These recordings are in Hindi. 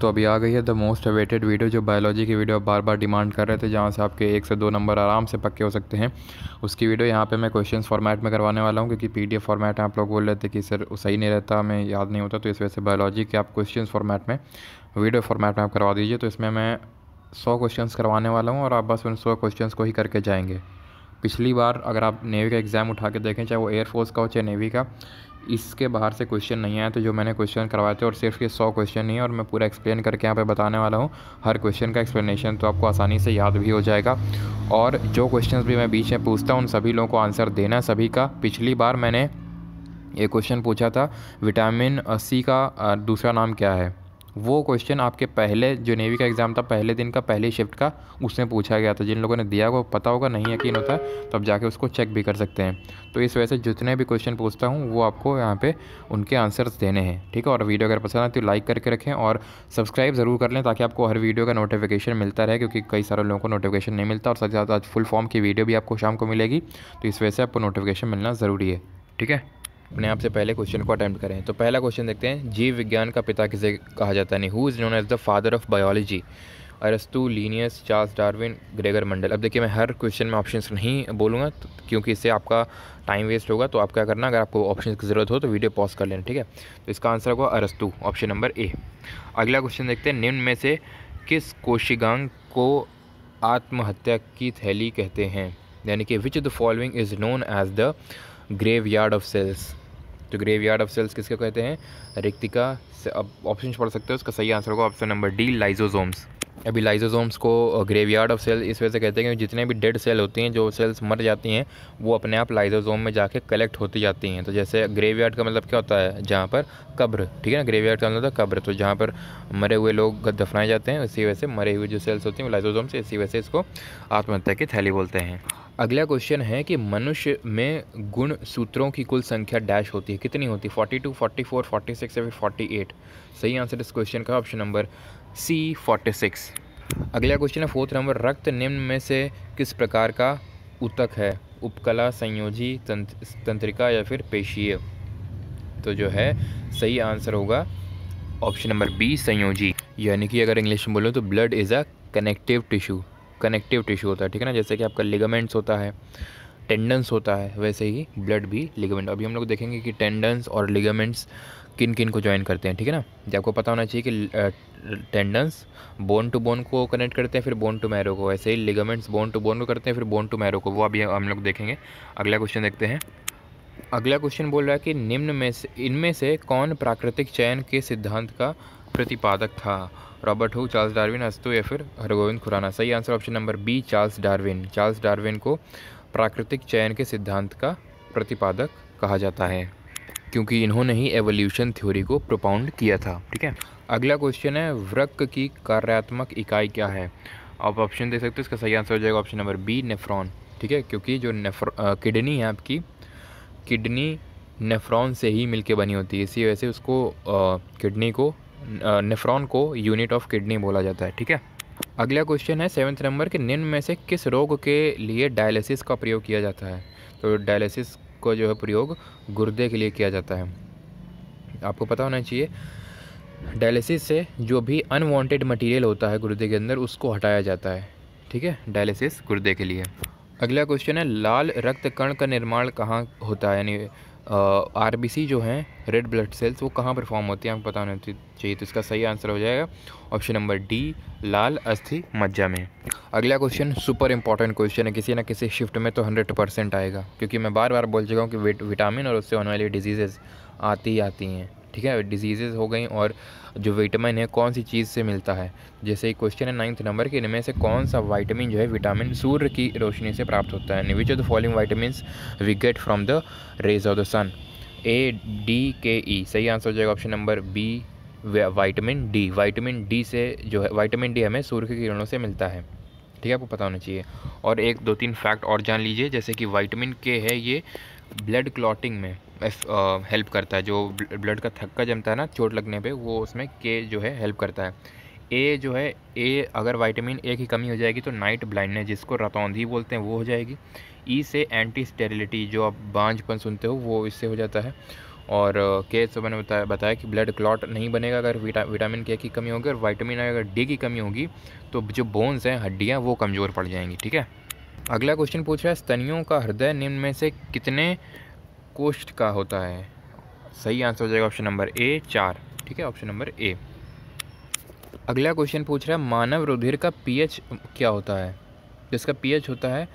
तो अभी आ गई है द मोस्ट अवेटेड वीडियो जो बायोलॉजी की वीडियो आप बार बार डिमांड कर रहे थे जहाँ से आपके एक से दो नंबर आराम से पक्के हो सकते हैं उसकी वीडियो यहाँ पे मैं क्वेश्चन फॉर्मेट में करवाने वाला हूँ क्योंकि पी फॉर्मेट में आप लोग बोल रहे थे कि सर सही नहीं रहता हमें याद नहीं होता तो इस वजह से बायोलॉजी के आप क्वेश्चन फॉर्मेट में वीडियो फॉर्मेट में आप करवा दीजिए तो इसमें मैं सौ क्वेश्चन करवाने वाला हूँ और आप बस उन सौ क्वेश्चन को ही करके जाएंगे पिछली बार अगर आप नेवी का एग्ज़ाम उठा के देखें चाहे वो एयरफोर्स का हो चाहे नेवी का इसके बाहर से क्वेश्चन नहीं आए तो जो मैंने क्वेश्चन करवाए थे और सिर्फ ये सौ क्वेश्चन नहीं है और मैं पूरा एक्सप्लेन करके यहाँ पे बताने वाला हूँ हर क्वेश्चन का एक्सप्लेनेशन तो आपको आसानी से याद भी हो जाएगा और जो क्वेश्चन भी मैं बीच में पूछता हूँ उन सभी लोगों को आंसर देना है सभी का पिछली बार मैंने ये क्वेश्चन पूछा था विटामिन सी का दूसरा नाम क्या है वो क्वेश्चन आपके पहले जो नेवी का एग्ज़ाम था पहले दिन का पहले शिफ्ट का उसमें पूछा गया था जिन लोगों ने दिया वो पता होगा नहीं यकीन होता तो आप जाके उसको चेक भी कर सकते हैं तो इस वजह से जितने भी क्वेश्चन पूछता हूँ वो आपको यहाँ पर उनके आंसर्स देने हैं ठीक है और वीडियो अगर पसंद आती तो लाइक करके रखें और सब्सक्राइब ज़रूर कर लें ताकि आपको हर वीडियो का नोटिफिकेशन मिलता रहे क्योंकि कई सारे लोगों को नोटिफिकेशन नहीं मिलता और साथ ही साथ आज फुल फॉर्म की वीडियो भी आपको शाम को मिलेगी तो इस वजह से आपको नोटिफिकेशन मिलना ज़रूरी है ठीक है अपने आप से पहले क्वेश्चन को अटैम्प्ट करें तो पहला क्वेश्चन देखते हैं जीव विज्ञान का पिता किसे कहा जाता है नहीं who is known as the father of biology अरस्तु Linnaeus Charles Darwin Gregor Mendel अब देखिए मैं हर क्वेश्चन में ऑप्शंस नहीं बोलूँगा तो, क्योंकि इससे आपका टाइम वेस्ट होगा तो आप क्या करना अगर आपको ऑप्शन की ज़रूरत हो तो वीडियो पॉज कर लेना ठीक है तो इसका आंसर होगा अरस्तु ऑप्शन नंबर ए अगला क्वेश्चन देखते हैं निम्न में से किस कोशिगांग को आत्महत्या की थैली कहते हैं यानी कि which the following is known as the graveyard of cells तो ग्रेवयार्ड ऑफ सेल्स किसके कहते हैं रिक्तिका से अब ऑप्शन पढ़ सकते हो उसका सही आंसर होगा ऑप्शन नंबर डी लाइजोजोम्स अभी लाइजोजोम्स को ग्रेवयार्ड ऑफ सेल इस वजह से कहते हैं कि जितने भी डेड सेल होती हैं जो सेल्स मर जाती हैं वो अपने आप लाइजोजोम में जाके कलेक्ट होती जाती हैं तो जैसे ग्रेवयार्ड का मतलब क्या होता है जहाँ पर कब्र ठीक है ना ग्रेवयार्ड का मतलब होता है कब्र तो जहाँ पर मरे हुए लोग दफनाए जाते हैं इसी वजह से मरे हुए जो सेल्स होती हैं वो लाइजोजोम से इसी वजह से इसको आत्महत्या की थैली बोलते हैं अगला क्वेश्चन है कि मनुष्य में गुण सूत्रों की कुल संख्या डैश होती है कितनी होती है forty two forty four forty six या फिर फोर्टी एट सही आंसर इस क्वेश्चन का option number C forty six अगला क्वेश्चन है फोर्थ नंबर रक्त निम्न में से किस प्रकार का उतक है उपकला संयोजी तंत्रिका या फिर पेशीय तो जो है सही आंसर होगा ऑप्शन नंबर बी संयोजी यानी कि अगर इंग्लिश में बोलो तो blood is a connective tissue connective tissue होता है ठीक है ना जैसे कि आपका लिगामेंट्स होता है टेंडन्स होता है वैसे ही ब्लड भी लिगामेंट अभी हम लोग देखेंगे कि टेंडन्स और लिगामेंट्स किन किन को ज्वाइन करते हैं ठीक है ना जो आपको पता होना चाहिए कि टेंडन्स बोन टू बोन को कनेक्ट करते हैं फिर बोन टू मैरो को वैसे ही लिगामेंट्स बोन टू बोन को करते हैं फिर बोन टू मैरो को वो अभी हम लोग देखेंगे अगला क्वेश्चन देखते हैं अगला क्वेश्चन बोल रहा है कि निम्न में से इनमें से कौन प्राकृतिक चयन के सिद्धांत का प्रतिपादक था रॉबर्ट हो चार्ल्स डार्विन अस्तु या फिर हरगोविंद खुराना सही answer option number B Charles Darwin Charles Darwin को प्राकृतिक चयन के सिद्धांत का प्रतिपादक कहा जाता है क्योंकि इन्होंने ही एवोल्यूशन थ्योरी को प्रोपाउंड किया था ठीक है अगला क्वेश्चन है वृक्क की कार्यात्मक इकाई क्या है आप ऑप्शन दे सकते हो इसका सही आंसर हो जाएगा ऑप्शन नंबर बी नेफ्रॉन ठीक है क्योंकि जो नेफ्र किडनी है आपकी किडनी नेफ्रॉन से ही मिलके बनी होती है इसी वजह से उसको किडनी को नेफ्रॉन को यूनिट ऑफ किडनी बोला जाता है ठीक है अगला क्वेश्चन है सेवन्थ नंबर के निम्न में से किस रोग के लिए डायलिसिस का प्रयोग किया जाता है तो डायलिसिस को जो है प्रयोग गुर्दे के लिए किया जाता है आपको पता होना चाहिए डायलिसिस से जो भी अनवांटेड मटेरियल होता है गुर्दे के अंदर उसको हटाया जाता है ठीक है डायलिसिस गुर्दे के लिए अगला क्वेश्चन है लाल रक्त कण का निर्माण कहाँ होता है यानी आर जो हैं रेड ब्लड सेल्स वो कहाँ पर फॉर्म होती है आपको पता होना चाहिए तो इसका सही आंसर हो जाएगा ऑप्शन नंबर डी लाल अस्थि मज्जा में अगला क्वेश्चन सुपर इंपॉर्टेंट क्वेश्चन है किसी ना किसी शिफ्ट में तो हंड्रेड परसेंट आएगा क्योंकि मैं बार बार बोल चुका हूँ कि विटामिन और उससे होने वाली डिजीजेज़ आती आती हैं ठीक है डिजीजेज हो गई और जो विटामिन है कौन सी चीज़ से मिलता है जैसे क्वेश्चन है नाइन्थ नंबर के इनमें से कौन सा विटामिन जो है विटामिन सूर्य की रोशनी से प्राप्त होता है which of the following vitamin we get from the rays of the sun A D K E सही आंसर हो जाएगा option number B vitamin D vitamin D से जो है वाइटामिन डी हमें सूर्य की किरणों से मिलता है ठीक है आपको पता होना चाहिए और एक दो तीन फैक्ट और जान लीजिए जैसे कि विटामिन के है ये ब्लड क्लॉटिंग में हेल्प करता है जो ब्लड का थक्का जमता है ना चोट लगने पे वो उसमें के जो है हेल्प करता है ए जो है ए अगर विटामिन ए की कमी हो जाएगी तो नाइट ब्लाइंडनेस जिसको रतौंधी बोलते हैं वो हो जाएगी ई e से एंटी स्टेरिलिटी जो आप बांझपन सुनते हो वो इससे हो जाता है और के से मैंने बताया बताया कि ब्लड क्लॉट नहीं बनेगा अगर विटा विटामिन के की कमी होगी और विटामिन अगर डी की कमी होगी तो जो बोन्स हैं हड्डियाँ वो कमज़ोर पड़ जाएंगी ठीक है अगला क्वेश्चन पूछ रहा है स्तनियों का हृदय निम्न में से कितने कोष्ट का होता है सही आंसर हो जाएगा ऑप्शन नंबर ए चार ठीक है ऑप्शन नंबर ए अगला क्वेश्चन पूछ रहा है मानव रुधिर का पीएच क्या होता है जिसका पीएच होता है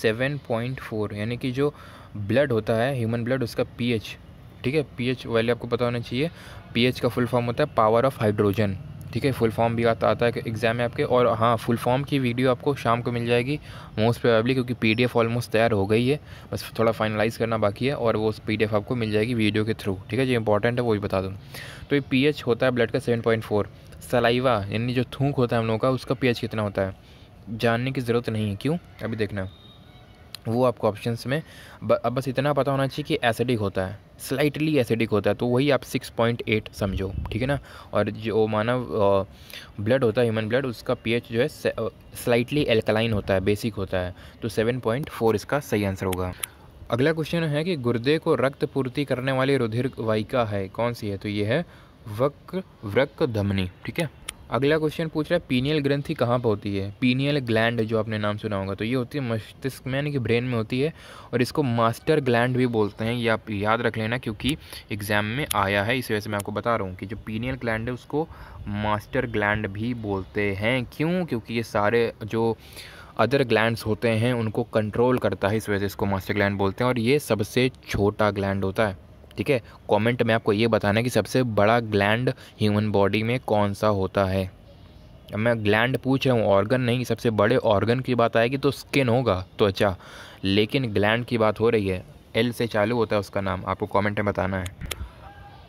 सेवन पॉइंट फोर यानी कि जो ब्लड होता है ह्यूमन ब्लड उसका पीएच ठीक है पीएच वाले आपको पता होना चाहिए पीएच का फुल फॉर्म होता है पावर ऑफ हाइड्रोजन ठीक है फुल फॉर्म भी आता आता है एग्ज़ाम में आपके और हाँ फुल फॉर्म की वीडियो आपको शाम को मिल जाएगी मोस्ट प्रोबेबली क्योंकि पीडीएफ ऑलमोस्ट तैयार हो गई है बस थोड़ा फाइनलाइज़ करना बाकी है और वो पीडीएफ आपको मिल जाएगी वीडियो के थ्रू ठीक है जो इंपॉर्टेंट है वो भी बता दूँ तो ये पी होता है ब्लड का सेवन सलाइवा यानी जो थूक होता है हम लोगों का उसका पी कितना होता है जानने की ज़रूरत नहीं है क्यों अभी देखना है वो आपको ऑप्शन में अब बस इतना पता होना चाहिए कि एसिडिक होता है स्लाइटली एसिडिक होता है तो वही आप 6.8 समझो ठीक है ना और जो मानव ब्लड होता है ह्यूमन ब्लड उसका पीएच जो है स्लाइटली एल्कलाइन होता है बेसिक होता है तो 7.4 इसका सही आंसर होगा अगला क्वेश्चन है कि गुर्दे को रक्त पूर्ति करने वाली रुधिर वाहिका है कौन सी है तो ये है वक्र वृक धमनी ठीक है अगला क्वेश्चन पूछ रहा है पीनियल ग्रंथि कहाँ पर होती है पीनियल ग्लैंड जो आपने नाम सुना होगा तो ये होती है मस्तिष्क में यानी कि ब्रेन में होती है और इसको मास्टर ग्लैंड भी बोलते हैं ये आप याद रख लेना क्योंकि एग्जाम में आया है इस वजह से मैं आपको बता रहा हूँ कि जो पीनियल ग्लैंड है उसको मास्टर ग्लैंड भी बोलते हैं क्यों क्योंकि ये सारे जो अदर ग्लैंड्स होते हैं उनको कंट्रोल करता है इस वजह से इसको मास्टर ग्लैंड बोलते हैं और ये सबसे छोटा ग्लैंड होता है ठीक है कमेंट में आपको ये बताना है कि सबसे बड़ा ग्लैंड ह्यूमन बॉडी में कौन सा होता है अब मैं ग्लैंड पूछ रहा हूँ ऑर्गन नहीं सबसे बड़े ऑर्गन की बात आएगी तो स्किन होगा तो अच्छा लेकिन ग्लैंड की बात हो रही है एल से चालू होता है उसका नाम आपको कॉमेंट में बताना है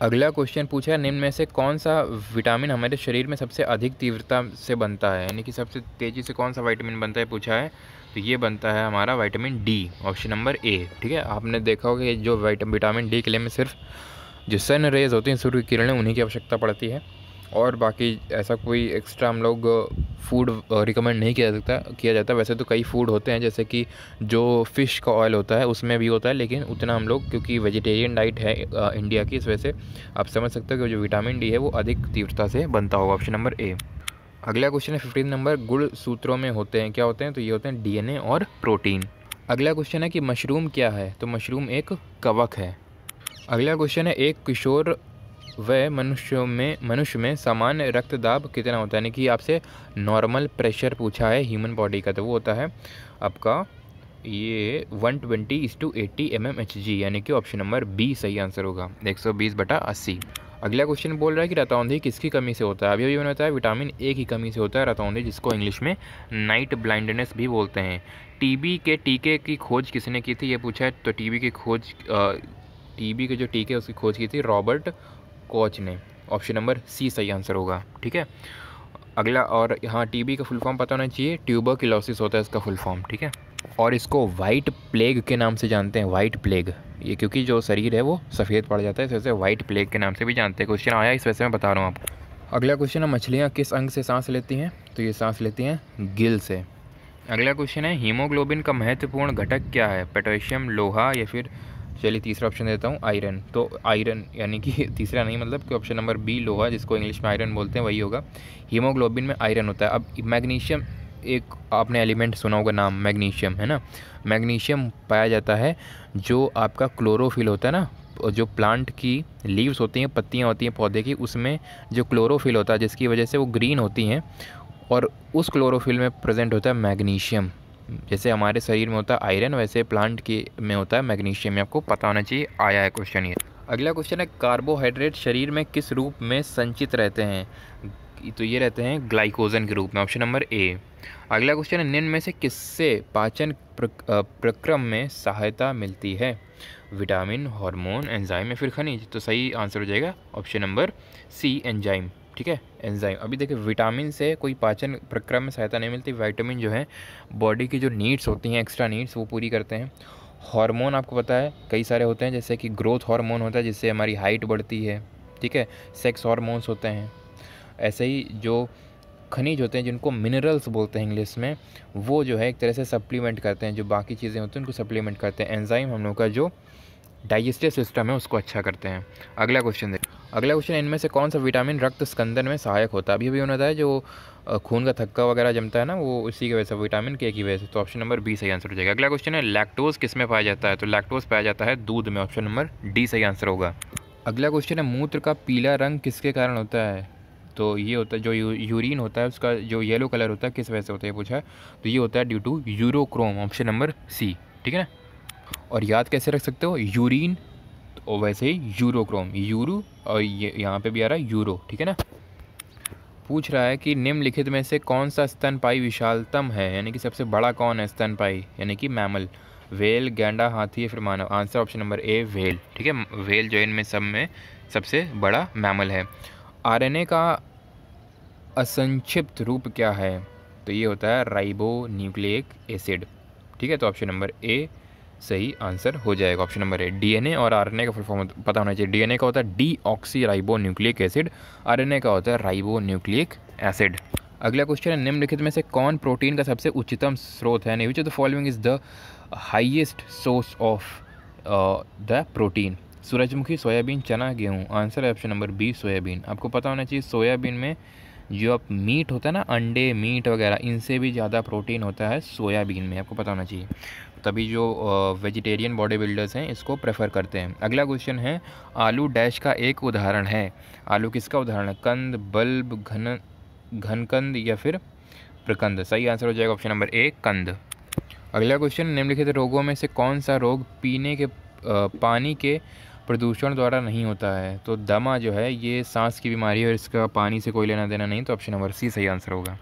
अगला क्वेश्चन पूछा है निम्न में से कौन सा विटामिन हमारे शरीर में सबसे अधिक तीव्रता से बनता है यानी कि सबसे तेज़ी से कौन सा विटामिन बनता है पूछा है तो ये बनता है हमारा vitamin D option number A ठीक है आपने देखा होगा कि जो विटामिन डी के लिए में सिर्फ जो सन रेज होती हैं सूर्य की किरणें उन्हीं की आवश्यकता पड़ती है और बाकी ऐसा कोई एक्स्ट्रा हम लोग फूड रिकमेंड नहीं किया सकता किया जाता वैसे तो कई फूड होते हैं जैसे कि जो फ़िश का ऑयल होता है उसमें भी होता है लेकिन उतना हम लोग क्योंकि वेजिटेरियन डाइट है इंडिया की इस वजह से आप समझ सकते हो कि जो विटामिन डी है वो अधिक तीव्रता से बनता होगा ऑप्शन नंबर ए अगला क्वेश्चन है फिफ्टीन नंबर गुड़ सूत्रों में होते हैं क्या होते हैं तो ये होते हैं डीएनए और प्रोटीन अगला क्वेश्चन है कि मशरूम क्या है तो मशरूम एक कवक है अगला क्वेश्चन है एक किशोर व मनुष्य में मनुष्य में सामान्य रक्त दाब कितना होता है यानी कि आपसे नॉर्मल प्रेशर पूछा है ह्यूमन बॉडी का तो वो होता है आपका ये one twenty is to eighty M M H G यानी कि ऑप्शन नंबर बी सही आंसर होगा एक सौ बीस बटा अस्सी अगला क्वेश्चन बोल रहा है कि रतौंधी किसकी कमी से होता है अभी अभी मैंने बताया विटामिन ए की कमी से होता है रतौंधी जिसको इंग्लिश में नाइट ब्लाइंडनेस भी बोलते हैं टीबी के टीके की खोज किसने की थी ये पूछा है तो टीबी की खोज टीबी के जो टीके उसकी खोज की थी रॉबर्ट कोच ने ऑप्शन नंबर सी सही आंसर होगा ठीक है अगला और हाँ टीबी का फुल फॉर्म पता होना चाहिए ट्यूबर होता है इसका फुल फॉर्म ठीक है और इसको वाइट प्लेग के नाम से जानते हैं वाइट प्लेग ये क्योंकि जो शरीर है वो सफ़ेद पड़ जाता है इस वजह से वाइट प्लेग के नाम से भी जानते हैं क्वेश्चन आया इस वजह से मैं बता रहा हूँ आपको अगला क्वेश्चन है मछलियाँ किस अंग से सांस लेती हैं तो ये सांस लेती हैं गिल से अगला क्वेश्चन है हीमोग्लोबिन का महत्वपूर्ण घटक क्या है पोटेशियम लोहा या फिर चलिए तीसरा ऑप्शन देता हूँ आयरन तो आयरन यानी कि तीसरा नहीं मतलब कि ऑप्शन नंबर बी लोहा जिसको इंग्लिश में आयरन बोलते हैं वही होगा हीमोग्लोबिन में आयरन होता है अब मैग्नीशियम एक आपने एलिमेंट सुना होगा नाम मैग्नीशियम है ना मैग्नीशियम पाया जाता है जो आपका क्लोरोफिल होता है ना जो प्लांट की लीव्स होती हैं पत्तियाँ होती हैं पौधे की उसमें जो क्लोरोफिल होता है जिसकी वजह से वो ग्रीन होती हैं और उस क्लोरोफिल में प्रेजेंट होता है मैग्नीशियम जैसे हमारे शरीर में होता है आयरन वैसे प्लांट के में होता है मैग्नीशियम आपको पता होना चाहिए आया है क्वेश्चन ये अगला क्वेश्चन है कार्बोहाइड्रेट शरीर में किस रूप में संचित रहते हैं तो ये रहते हैं ग्लाइकोजन के रूप में ऑप्शन नंबर ए अगला क्वेश्चन है निम्न में से किससे पाचन प्रक्रम में सहायता मिलती है विटामिन हार्मोन एंजाइम या फिर खनिज तो सही आंसर हो जाएगा ऑप्शन नंबर सी एंजाइम ठीक है एंजाइम अभी देखिए विटामिन से कोई पाचन प्रक्रम में सहायता नहीं मिलती विटामिन जो है बॉडी की जो नीड्स होती हैं एक्स्ट्रा नीड्स वो पूरी करते हैं हार्मोन आपको पता है कई सारे होते हैं जैसे कि ग्रोथ हार्मोन होता है जिससे हमारी हाइट बढ़ती है ठीक है सेक्स हार्मोन्स होते हैं ऐसे ही जो खनिज होते हैं जिनको मिनरल्स बोलते हैं इंग्लिश में वो जो है एक तरह से सप्लीमेंट करते हैं जो बाकी चीज़ें होती हैं उनको सप्लीमेंट करते हैं एंजाइम हम लोग का जो डाइजेस्टिव सिस्टम है उसको अच्छा करते हैं अगला क्वेश्चन देखिए अगला क्वेश्चन इनमें से कौन सा विटामिन रक्त स्कंदन में सहायक होता है अभी अभी उन्होंने बताया जो खून का थक्का वगैरह जमता है ना वो इसी की वजह से विटामिन के की वजह से तो ऑप्शन नंबर बी सही आंसर हो जाएगा अगला क्वेश्चन है लैक्टोज किस में पाया जाता है तो लैक्टोज पाया जाता है दूध में ऑप्शन नंबर डी सही आंसर होगा अगला क्वेश्चन है मूत्र का पीला रंग किसके कारण होता है तो ये होता है जो यूरिन होता है उसका जो येलो कलर होता है किस वजह से होता है पूछा है तो ये होता है due to urochrome option number C ठीक है ना और याद कैसे रख सकते हो यूरिन तो वैसे ही यूरोक्रोम यूरो और ये यहाँ पे भी आ रहा है यूरो ठीक है ना पूछ रहा है कि निम्नलिखित में से कौन सा स्तनपाई विशालतम है यानी कि सबसे बड़ा कौन है स्तनपाई यानी कि मैमल वेल गेंडा हाथी या फिर मानव answer option number A whale ठीक है वेल जो इनमें सब में सबसे बड़ा मैमल है आरएनए का असंक्षिप्त रूप क्या है तो ये होता है राइबो न्यूक्लिक एसिड ठीक है तो ऑप्शन नंबर ए सही आंसर हो जाएगा ऑप्शन नंबर ए डीएनए और आरएनए का फुल फॉर्म पता होना चाहिए डीएनए का होता है ribo nucleic acid RNA का होता है राइबो न्यूक्लिक एसिड अगला क्वेश्चन है निम्नलिखित में से कौन प्रोटीन का सबसे उच्चतम स्रोत है नहीं the following is the highest source of the protein सूरजमुखी सोयाबीन चना गेहूँ आंसर है ऑप्शन नंबर बी सोयाबीन आपको पता होना चाहिए सोयाबीन में जो आप मीट होता है ना अंडे मीट वगैरह इनसे भी ज़्यादा प्रोटीन होता है सोयाबीन में आपको पता होना चाहिए तभी जो वेजिटेरियन बॉडी बिल्डर्स हैं इसको प्रेफर करते हैं अगला क्वेश्चन है आलू डैश का एक उदाहरण है आलू किसका उदाहरण है कंद बल्ब घन घनकंद या फिर प्रकंद सही आंसर हो जाएगा ऑप्शन नंबर ए कंद अगला क्वेश्चन निम्नलिखित रोगों में से कौन सा रोग पीने के पानी के प्रदूषण द्वारा नहीं होता है तो दमा जो है ये सांस की बीमारी और इसका पानी से कोई लेना देना नहीं तो ऑप्शन नंबर सी सही आंसर होगा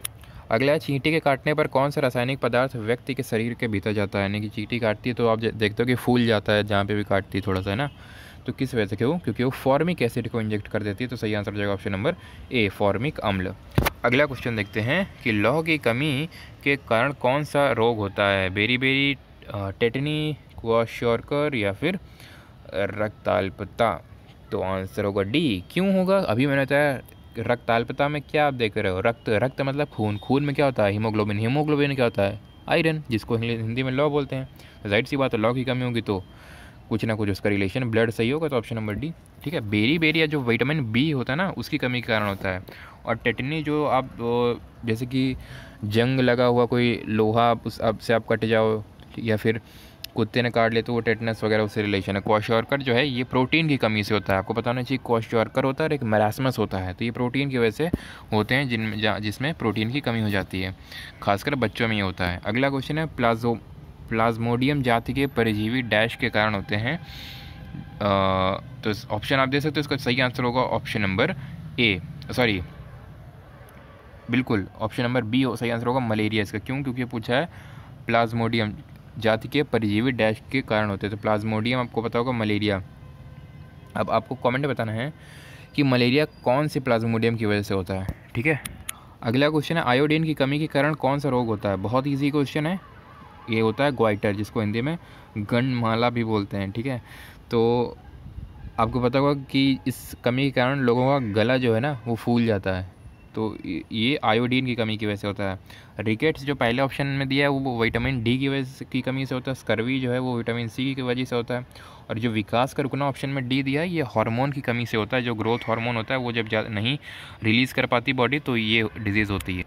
अगला है चींटी के काटने पर कौन सा रासायनिक पदार्थ व्यक्ति के शरीर के भीतर जाता है यानी कि चींटी काटती है तो आप देखते हो कि फूल जाता है जहाँ पे भी काटती है थोड़ा सा है ना तो किस वजह से क्यों क्योंकि वो फॉर्मिक एसिड को इंजेक्ट कर देती है तो सही आंसर हो जाएगा ऑप्शन नंबर ए फॉर्मिक अम्ल अगला क्वेश्चन देखते हैं कि लौह की कमी के कारण कौन सा रोग होता है बेरी बेरी टेटनी क्वाशोरकर या फिर रक्ताल्पता तो आंसर होगा डी क्यों होगा अभी मैंने बताया रक्ताल्पता में क्या आप देख रहे हो रक्त रक्त मतलब खून खून में क्या होता है हीमोग्लोबिन हीमोग्लोबिन क्या होता है आयरन जिसको हिंदी में लॉ बोलते हैं जाहिर सी बात है लॉ की कमी होगी तो कुछ ना कुछ उसका रिलेशन ब्लड सही होगा तो ऑप्शन नंबर डी ठीक है बेरी बेरी या जो विटामिन बी होता है ना उसकी कमी के कारण होता है और टेटनी जो आप जैसे कि जंग लगा हुआ कोई लोहा उस से आप कट जाओ या फिर कुत्ते ने काट ले तो वो टेटनस वगैरह उससे रिलेशन है क्वाश्योरकर जो है ये प्रोटीन की कमी से होता है आपको बताना चाहिए क्वाश्योरकर होता है और एक मरासमस होता है तो ये प्रोटीन की वजह से होते हैं जिन जिसमें प्रोटीन की कमी हो जाती है खासकर बच्चों में ये होता है अगला क्वेश्चन है प्लाजो प्लाज्मोडियम जाति के परिजीवी डैश के कारण होते हैं आ, तो ऑप्शन आप दे सकते हो इसका सही आंसर होगा ऑप्शन नंबर ए सॉरी बिल्कुल ऑप्शन नंबर बी सही आंसर होगा मलेरिया इसका क्यों क्योंकि पूछा है प्लाज्मोडियम जाति के परजीवी डैश के कारण होते हैं तो प्लाज्मोडियम आपको पता होगा मलेरिया अब आपको कमेंट बताना है कि मलेरिया कौन से प्लाज्मोडियम की वजह से होता है ठीक है अगला क्वेश्चन है आयोडीन की कमी के कारण कौन सा रोग होता है बहुत ईजी क्वेश्चन है ये होता है ग्वाइटर जिसको हिंदी में गणमाला भी बोलते हैं ठीक है तो आपको पता होगा कि इस कमी के कारण लोगों का गला जो है ना वो फूल जाता है तो ये आयोडीन की कमी की वजह से होता है रिकेट्स जो पहले ऑप्शन में दिया है वो विटामिन डी की वजह की कमी से होता है स्कर्वी जो है वो विटामिन सी की वजह से होता है और जो विकास का रुकना ऑप्शन में डी दिया है ये हार्मोन की कमी से होता है जो ग्रोथ हार्मोन होता है वो जब नहीं रिलीज़ कर पाती बॉडी तो ये डिजीज़ होती है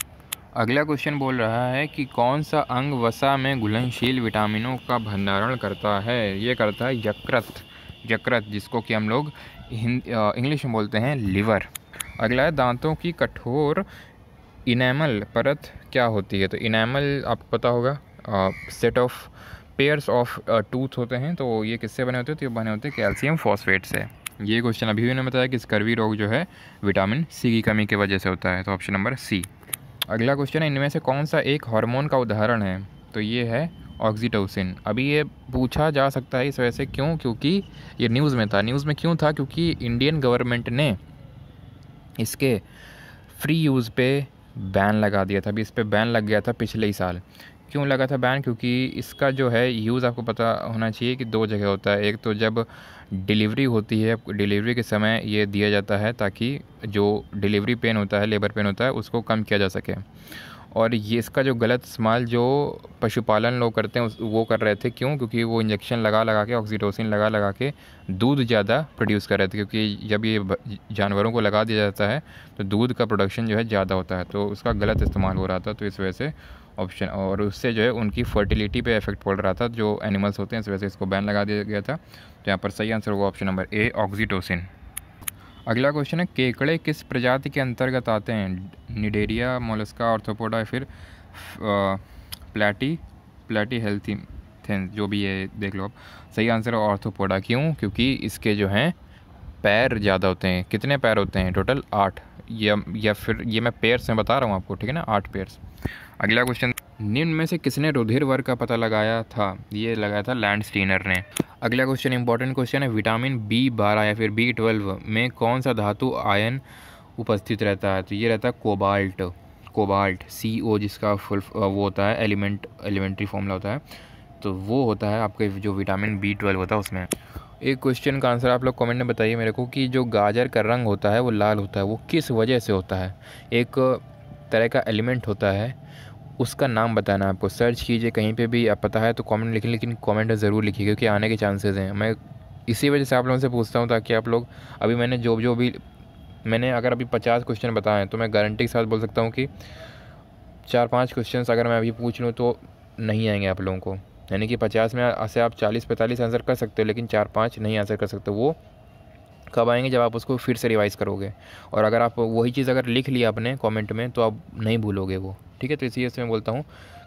अगला क्वेश्चन बोल रहा है कि कौन सा अंग वसा में घुलनशील विटामिनों का भंडारण करता है ये करता है यकृत यकृत जिसको कि हम लोग इंग्लिश में बोलते हैं लिवर अगला है दांतों की कठोर इनेमल परत क्या होती है तो इनेमल आपको पता होगा set of pairs of tooth होते हैं तो ये किससे बने होते हैं तो ये बने होते हैं कैल्शियम फॉस्फेट से ये क्वेश्चन अभी भी उन्होंने बताया कि स्कर्वी रोग जो है विटामिन सी की कमी की वजह से होता है तो ऑप्शन नंबर सी अगला क्वेश्चन है इनमें से कौन सा एक हार्मोन का उदाहरण है तो ये है ऑक्सीटोसिन अभी ये पूछा जा सकता है इस वजह से क्यों क्योंकि ये न्यूज़ में था न्यूज़ में क्यों था क्योंकि इंडियन गवर्नमेंट ने इसके फ्री यूज़ पे बैन लगा दिया था अभी इस पर बैन लग गया था पिछले ही साल क्यों लगा था बैन क्योंकि इसका जो है यूज़ आपको पता होना चाहिए कि दो जगह होता है एक तो जब डिलीवरी होती है डिलीवरी के समय ये दिया जाता है ताकि जो डिलीवरी पेन होता है लेबर पेन होता है उसको कम किया जा सके और ये इसका जो गलत इस्तेमाल जो पशुपालन लोग करते हैं वो कर रहे थे क्यों क्योंकि वो इंजेक्शन लगा लगा के ऑक्सीटोसिन लगा लगा के दूध ज़्यादा प्रोड्यूस कर रहे थे क्योंकि जब ये जानवरों को लगा दिया जाता है तो दूध का प्रोडक्शन जो है ज़्यादा होता है तो उसका गलत इस्तेमाल हो रहा था तो इस वजह से ऑप्शन और उससे जो है उनकी फर्टिलिटी पे इफेक्ट पड़ रहा था जो एनिमल्स होते हैं इस वजह से इसको बैन लगा दिया गया था तो यहाँ पर सही आंसर होगा ऑप्शन नंबर ए ऑक्सीटोसिन अगला क्वेश्चन है केकड़े किस प्रजाति के अंतर्गत आते हैं निडेरिया मोलस्का ऑर्थोपोडा या फिर प्लेटी प्लेटी हेल्थी थे जो भी है देख लो आप सही आंसर है ऑर्थोपोडा क्यों क्योंकि इसके जो हैं पैर ज़्यादा होते हैं कितने पैर होते हैं टोटल आठ या या फिर ये मैं पेयर्स में बता रहा हूँ आपको ठीक है ना आठ पेयर्स अगला क्वेश्चन निम्न में से किसने रुधिर वर्ग का पता लगाया था ये लगाया था लैंड स्टीनर ने अगला क्वेश्चन इंपॉर्टेंट क्वेश्चन है विटामिन बी बारह या फिर बी ट्वेल्व में कौन सा धातु आयन उपस्थित रहता है तो ये रहता है कोबाल्ट कोबाल्ट सी ओ जिसका फुल वो होता है एलिमेंट एलिमेंट्री फॉर्मूला होता है तो वो होता है आपके जो विटामिन बी ट्वेल्व होता है उसमें एक क्वेश्चन का आंसर आप लोग कमेंट में बताइए मेरे को कि जो गाजर का रंग होता है वो लाल होता है वो किस वजह से होता है एक तरह का एलिमेंट होता है उसका नाम बताना आपको सर्च कीजिए कहीं पे भी आप पता है तो कमेंट लिखें लेकिन कमेंट ज़रूर लिखिए क्योंकि आने के चांसेस हैं मैं इसी वजह से आप लोगों से पूछता हूँ ताकि आप लोग अभी मैंने जो जो भी मैंने अगर अभी पचास क्वेश्चन बताएं तो मैं गारंटी के साथ बोल सकता हूँ कि चार पाँच क्वेश्चन अगर मैं अभी पूछ लूँ तो नहीं आएंगे आप लोगों को यानी कि पचास में से आप चालीस पैंतालीस आंसर कर सकते हो लेकिन चार पाँच नहीं आंसर कर सकते वो कब आएंगे जब आप उसको फिर से रिवाइज़ करोगे और अगर आप वही चीज़ अगर लिख लिया आपने कमेंट में तो आप नहीं भूलोगे वो ठीक है तो इसी से मैं बोलता हूँ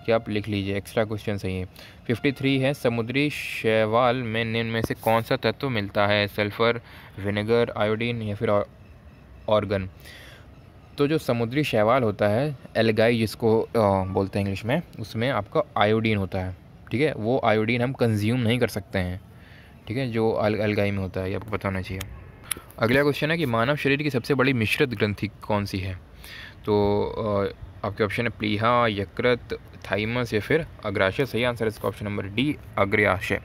कि आप लिख लीजिए एक्स्ट्रा क्वेश्चन सही है फिफ्टी थ्री है समुद्री शैवाल में निम्न में से कौन सा तत्व मिलता है सल्फ़र विनेगर आयोडीन या फिर ऑर्गन तो जो समुद्री शैवाल होता है एलगाई जिसको बोलते हैं इंग्लिश में उसमें आपका आयोडीन होता है ठीक है वो आयोडीन हम कंज्यूम नहीं कर सकते हैं ठीक है जो अल अलगाई में होता है ये आपको पता होना चाहिए अगला क्वेश्चन है कि मानव शरीर की सबसे बड़ी मिश्रित ग्रंथि कौन सी है तो आपके ऑप्शन है प्लीहा यकृत थाइमस या फिर अग्राशय सही आंसर है इसका ऑप्शन नंबर डी अग्राशय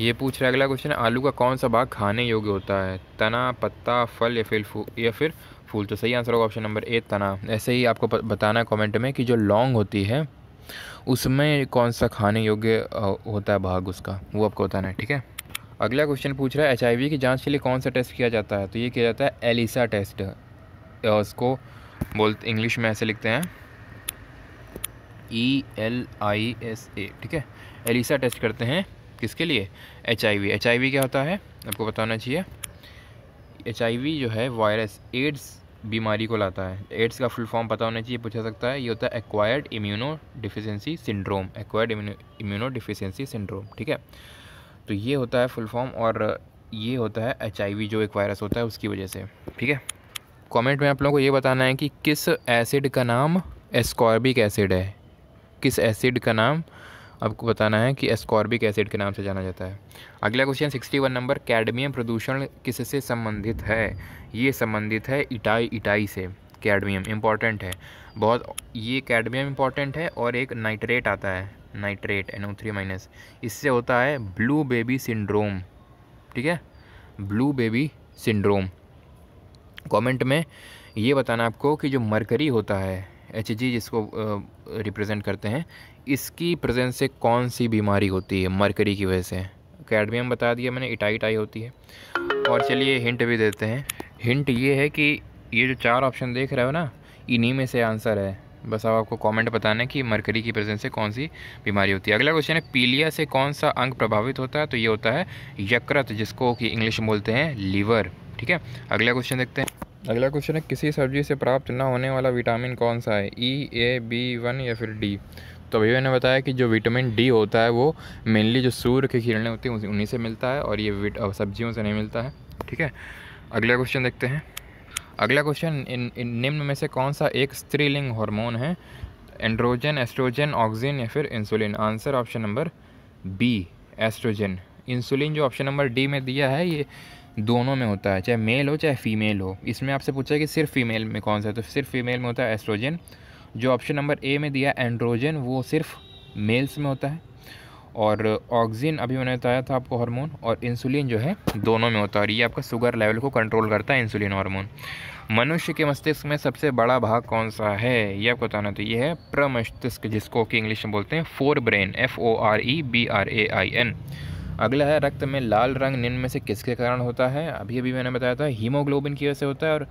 ये पूछ रहा है अगला क्वेश्चन है आलू का कौन सा भाग खाने योग्य होता है तना पत्ता फल या फिर या फिर फूल तो सही आंसर होगा ऑप्शन नंबर ए तना ऐसे ही आपको बताना है कमेंट में कि जो लॉन्ग होती है उसमें कौन सा खाने योग्य होता है भाग उसका वो आपको बताना है ठीक है अगला क्वेश्चन पूछ रहा है एच आई की जांच के लिए कौन सा टेस्ट किया जाता है तो ये किया जाता है एलिसा टेस्ट उसको बोलते इंग्लिश में ऐसे लिखते हैं E L I S A ठीक है एलिसा टेस्ट करते हैं किसके लिए H I V H I V क्या होता है आपको बताना चाहिए एच आई वी जो है वायरस एड्स बीमारी को लाता है एड्स का फुल फॉर्म पता होना चाहिए पूछा सकता है ये होता है acquired immunodeficiency syndrome acquired immunodeficiency syndrome ठीक है तो ये होता है फुल फॉर्म और ये होता है एच जो एक वायरस होता है उसकी वजह से ठीक है कमेंट में आप लोगों को ये बताना है कि किस एसिड का नाम एस्कॉर्बिक एसिड है किस एसिड का नाम आपको बताना है कि एस्कॉर्बिक एसिड के नाम से जाना जाता है अगला question sixty one number cadmium प्रदूषण किससे संबंधित है ये संबंधित है इटाई इटाई से कैडमियम इम्पॉर्टेंट है बहुत ये कैडमियम इम्पॉर्टेंट है और एक नाइट्रेट आता है नाइट्रेट एन थ्री माइनस इससे होता है ब्लू बेबी सिंड्रोम ठीक है ब्लू बेबी सिंड्रोम कमेंट में ये बताना आपको कि जो मरकरी होता है एच जी जिसको रिप्रेजेंट करते हैं इसकी प्रेजेंस से कौन सी बीमारी होती है मरकरी की वजह से कैडमियम बता दिया मैंने इटाइटाई होती है और चलिए हिंट भी देते हैं हिंट ये है कि ये जो चार ऑप्शन देख रहे हो ना इन्हीं में से आंसर है बस अब आपको कमेंट बताना है कि मरकरी की प्रेजेंस से कौन सी बीमारी होती है अगला क्वेश्चन है पीलिया से कौन सा अंग प्रभावित होता है तो ये होता है यकृत जिसको कि इंग्लिश में बोलते हैं लीवर ठीक है अगला क्वेश्चन देखते हैं अगला क्वेश्चन है किसी सब्जी से प्राप्त ना होने वाला विटामिन कौन सा है ई ए बी वन या फिर डी तो अभी मैंने बताया कि जो विटामिन डी होता है वो मेनली जो सूर्य की किरणें होती हैं उन्हीं से मिलता है और ये सब्जियों से नहीं मिलता है ठीक है अगला क्वेश्चन देखते हैं अगला क्वेश्चन इन, इन निम्न में से कौन सा एक स्त्रीलिंग हार्मोन है एंड्रोजन एस्ट्रोजन ऑक्सीजन या फिर insulin answer option number B estrogen insulin जो ऑप्शन नंबर डी में दिया है ये दोनों में होता है चाहे मेल हो चाहे फीमेल हो इसमें आपसे पूछा कि सिर्फ फीमेल में कौन सा है तो सिर्फ फीमेल में होता है एस्ट्रोजन जो ऑप्शन नंबर ए में दिया एंड्रोजन वो सिर्फ मेल्स में होता है और ऑक्सीजन अभी मैंने बताया था आपको हार्मोन और इंसुलिन जो है दोनों में होता है और ये आपका शुगर लेवल को कंट्रोल करता है इंसुलिन हार्मोन मनुष्य के मस्तिष्क में सबसे बड़ा भाग कौन सा है ये आपको बताना तो ये है प्रमस्तिष्क जिसको कि इंग्लिश में बोलते हैं forebrain F O R E B R A I N अगला है रक्त में लाल रंग निम्न में से किसके कारण होता है अभी अभी मैंने बताया था हीमोग्लोबिन की वजह से होता है और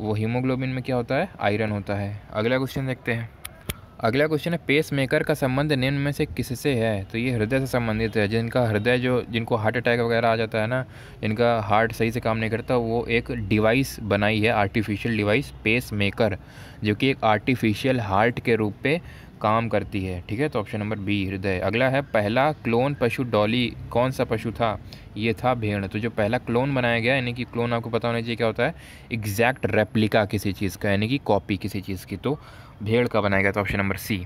वो हीमोग्लोबिन में क्या होता है आयरन होता है अगला क्वेश्चन देखते हैं अगला क्वेश्चन है पेस मेकर का संबंध निम्न में से किससे है तो ये हृदय से संबंधित है जिनका हृदय जो जिनको हार्ट अटैक वगैरह आ जाता है ना जिनका हार्ट सही से काम नहीं करता वो एक डिवाइस बनाई है आर्टिफिशियल डिवाइस पेस मेकर जो कि एक आर्टिफिशियल हार्ट के रूप पे काम करती है ठीक है तो ऑप्शन नंबर बी हृदय अगला है पहला क्लोन पशु डॉली कौन सा पशु था ये था भेड़ तो जो पहला क्लोन बनाया गया यानी कि क्लोन आपको पता होना चाहिए क्या होता है एग्जैक्ट रेप्लिका किसी चीज़ का यानी कि कॉपी किसी चीज़ की तो भेड़ का बनाया गया था ऑप्शन नंबर सी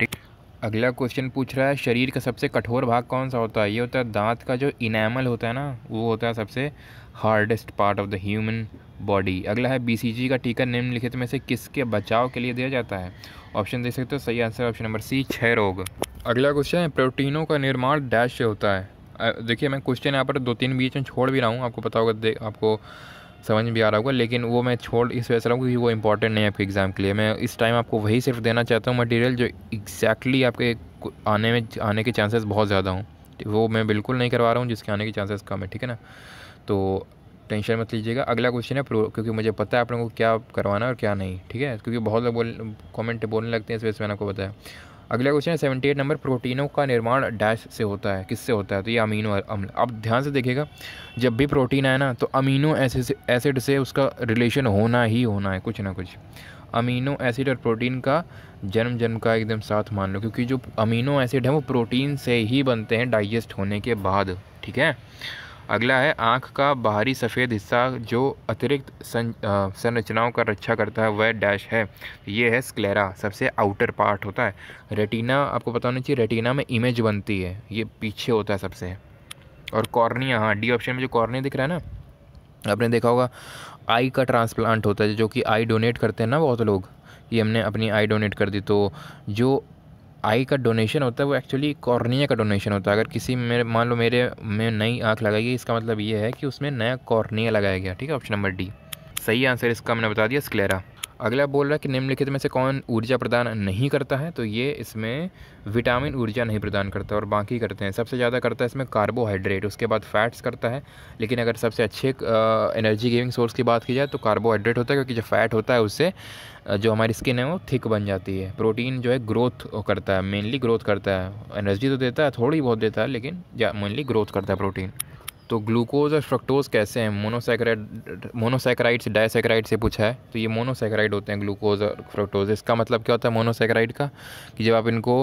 ठीक अगला क्वेश्चन पूछ रहा है शरीर का सबसे कठोर भाग कौन सा होता है ये होता है दांत का जो इनेमल होता है ना वो होता है सबसे hardest part of the human body अगला है बीसीजी का टीका निम्नलिखित में से किसके बचाव के लिए दिया जाता है ऑप्शन दे सकते हो सही आंसर ऑप्शन नंबर सी छः रोग अगला क्वेश्चन है प्रोटीनों का निर्माण डैश से होता है देखिए मैं क्वेश्चन यहाँ पर दो तीन बीच में छोड़ भी रहा हूँ आपको पता होगा दे आपको समझ भी आ रहा होगा लेकिन वो मैं छोड़ इस वजह से रहा हूँ क्योंकि वो इंपॉर्टेंट नहीं है आपके एग्ज़ाम के लिए मैं इस टाइम आपको वही सिर्फ देना चाहता हूँ मटेरियल जो एग्जैक्टली आपके आने में आने के चांसेस बहुत ज़्यादा हों वो मैं बिल्कुल नहीं करवा रहा हूँ जिसके आने के चांसेस कम है ठीक है ना तो टेंशन मत लीजिएगा अगला क्वेश्चन है प्रो क्योंकि मुझे पता है आप लोगों को क्या करवाना और क्या नहीं ठीक है क्योंकि बहुत लोग बोल कॉमेंट बोलने लगते हैं इस वजह से मैंने आपको बताया अगला क्वेश्चन है सेवेंटी एट नंबर प्रोटीनों का निर्माण डैश से होता है किससे होता है तो ये अमीनो अम्ल अब ध्यान से देखिएगा जब भी प्रोटीन आए ना तो अमीनो एसिड से उसका रिलेशन होना ही होना है कुछ ना कुछ अमीनो एसिड और प्रोटीन का जन्म जन्म का एकदम साथ मान लो क्योंकि जो अमीनो एसिड है वो प्रोटीन से ही बनते हैं डाइजेस्ट होने के बाद ठीक है अगला है आँख का बाहरी सफ़ेद हिस्सा जो अतिरिक्त संरचनाओं का रक्षा करता है वह डैश है ये है स्क्लेरा सबसे आउटर पार्ट होता है रेटिना आपको पता होना चाहिए रेटिना में इमेज बनती है ये पीछे होता है सबसे और कॉर्निया हाँ डी ऑप्शन में जो कॉर्निया दिख रहा है ना आपने देखा होगा आई का ट्रांसप्लांट होता है जो कि आई डोनेट करते हैं ना बहुत लोग ये हमने अपनी आई डोनेट कर दी तो जो आई का डोनेशन होता है वो एक्चुअली कॉर्निया का डोनेशन होता है अगर किसी मेरे मान लो मेरे में नई आँख लगाई इसका मतलब ये है कि उसमें नया कॉर्निया लगाया गया ठीक है ऑप्शन नंबर डी सही आंसर इसका मैंने बता दिया स्क्लेरा अगला बोल रहा है कि निम्नलिखित में से कौन ऊर्जा प्रदान नहीं करता है तो ये इसमें विटामिन ऊर्जा नहीं प्रदान करता और बाकी करते हैं सबसे ज़्यादा करता है इसमें कार्बोहाइड्रेट उसके बाद फैट्स करता है लेकिन अगर सबसे अच्छे एनर्जी गेविंग सोर्स की बात की जाए तो कार्बोहाइड्रेट होता है क्योंकि जो फैट होता है उससे जो हमारी स्किन है वो थिक बन जाती है प्रोटीन जो है ग्रोथ करता है मेनली ग्रोथ करता है एनर्जी तो देता है थोड़ी बहुत देता है लेकिन मेनली ग्रोथ करता है प्रोटीन तो ग्लूकोज और फ्रक्टोज कैसे हैं मोनोसैक्राइड मोनोसैक्राइड्स से से पूछा है तो ये मोनोसैक्राइड होते हैं ग्लूकोज और फ्रक्टोज इसका मतलब क्या होता है मोनोसैक्राइड का कि जब आप इनको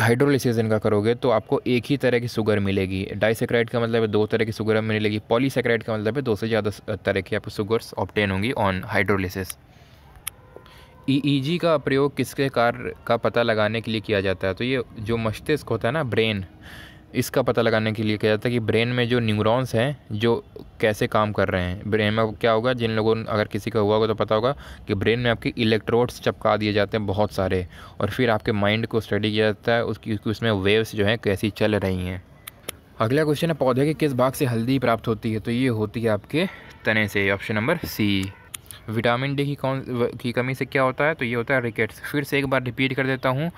हाइड्रोलिसिस इनका करोगे तो आपको एक ही तरह की शुगर मिलेगी डाइसेक्राइड का मतलब है दो तरह की शुगर मिलेगी पॉलीसेक्राइड का मतलब है दो से ज़्यादा तरह की आपको शुगर्स ऑप्टेन होंगी ऑन हाइड्रोलिसिस ई का प्रयोग किसके कार का पता लगाने के लिए किया जाता है तो ये जो मस्तिष्क होता है ना ब्रेन इसका पता लगाने के लिए किया जाता है कि ब्रेन में जो न्यूरॉन्स हैं जो कैसे काम कर रहे हैं ब्रेन में क्या होगा जिन लोगों अगर किसी का हुआ होगा तो पता होगा कि ब्रेन में आपके इलेक्ट्रोड्स चपका दिए जाते हैं बहुत सारे और फिर आपके माइंड को स्टडी किया जाता है उसकी उसमें वेव्स जो हैं कैसी चल रही हैं अगला क्वेश्चन है पौधे के किस भाग से हल्दी प्राप्त होती है तो ये होती है आपके तने से option number C vitamin D की कौन की कमी से क्या होता है तो ये होता है रिकेट्स फिर से एक बार रिपीट कर देता हूँ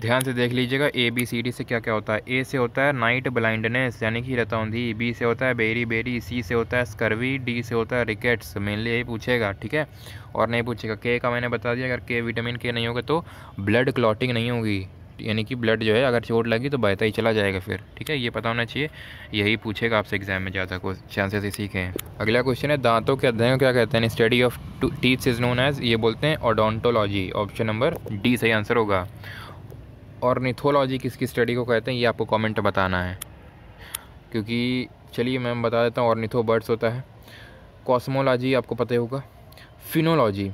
ध्यान से देख लीजिएगा ए बी सी डी से क्या क्या होता है ए से होता है नाइट ब्लाइंडनेस यानी कि रतौंधी बी से होता है बेरी बेरी सी से होता है स्कर्वी डी से होता है रिकेट्स मेनली यही पूछेगा ठीक है और नहीं पूछेगा के का मैंने बता दिया अगर के विटामिन के नहीं होगा तो ब्लड क्लॉटिंग नहीं होगी यानी कि ब्लड जो है अगर चोट लगी तो बहता ही चला जाएगा फिर ठीक है ये पता होना चाहिए यही पूछेगा आपसे एग्जाम में ज़्यादा को चांसेस इसी के हैं अगला क्वेश्चन है दांतों के अध्ययन क्या कहते हैं study of teeths is known as ये बोलते हैं ओडोंटोलॉजी ऑप्शन नंबर डी सही आंसर होगा ऑर्निथोलॉजी किसकी स्टडी को कहते हैं ये आपको कमेंट बताना है क्योंकि चलिए मैम बता देता हूँ ऑर्निथो बर्ड्स होता है कॉस्मोलॉजी आपको पता होगा फिनोलॉजी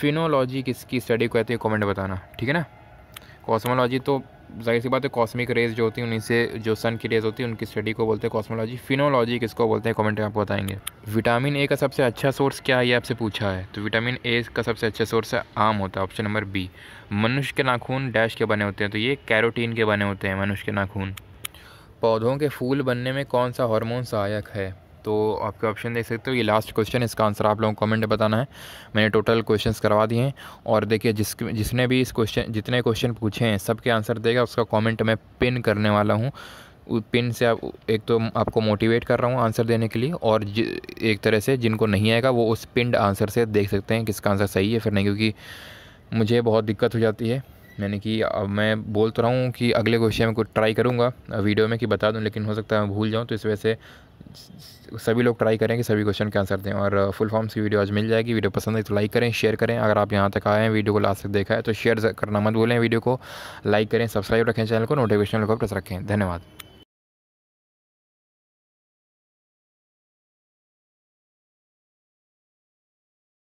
फिनोलॉजी किसकी स्टडी को कहते हैं कमेंट बताना ठीक है ना कॉस्मोलॉजी तो जाहिर सी बात है कॉस्मिक रेज जो होती है उन्हीं से जो सन की रेज होती है उनकी स्टडी को बोलते हैं कॉस्मोलॉजी फिनोलॉजी किसको बोलते हैं कमेंट में आपको बताएंगे विटामिन ए का सबसे अच्छा सोर्स क्या है ये आपसे पूछा है तो विटामिन ए का सबसे अच्छा सोर्स है आम होता है ऑप्शन नंबर बी मनुष्य के नाखून डैश के बने होते हैं तो ये कैरोटीन के बने होते हैं मनुष्य के नाखून पौधों के फूल बनने में कौन सा हार्मोन सहायक है तो आपके ऑप्शन देख सकते हो ये लास्ट क्वेश्चन इसका आंसर आप लोगों को कमेंट में बताना है मैंने टोटल क्वेश्चन करवा दिए हैं और देखिए जिस जिसने भी इस क्वेश्चन जितने क्वेश्चन पूछे हैं सबके आंसर देगा उसका कॉमेंट मैं पिन करने वाला हूँ पिन से आप एक तो आपको मोटिवेट कर रहा हूँ आंसर देने के लिए और एक तरह से जिनको नहीं आएगा वो उस पिंड आंसर से देख सकते हैं किसका आंसर सही है फिर नहीं क्योंकि मुझे बहुत दिक्कत हो जाती है यानी कि अब मैं बोल तो रहा हूँ कि अगले क्वेश्चन में कुछ ट्राई करूँगा वीडियो में कि बता दूँ लेकिन हो सकता है मैं भूल जाऊँ तो इस वजह से सभी लोग ट्राई करें कि सभी क्वेश्चन के आंसर दें और फुल uh, फॉर्म्स की वीडियो आज मिल जाएगी वीडियो पसंद है तो लाइक करें शेयर करें अगर आप यहाँ तक आए हैं वीडियो को लास्ट तक देखा है तो शेयर करना मत भूलें वीडियो को लाइक करें सब्सक्राइब रखें चैनल को नोटिफिकेशन को प्रेस रखें धन्यवाद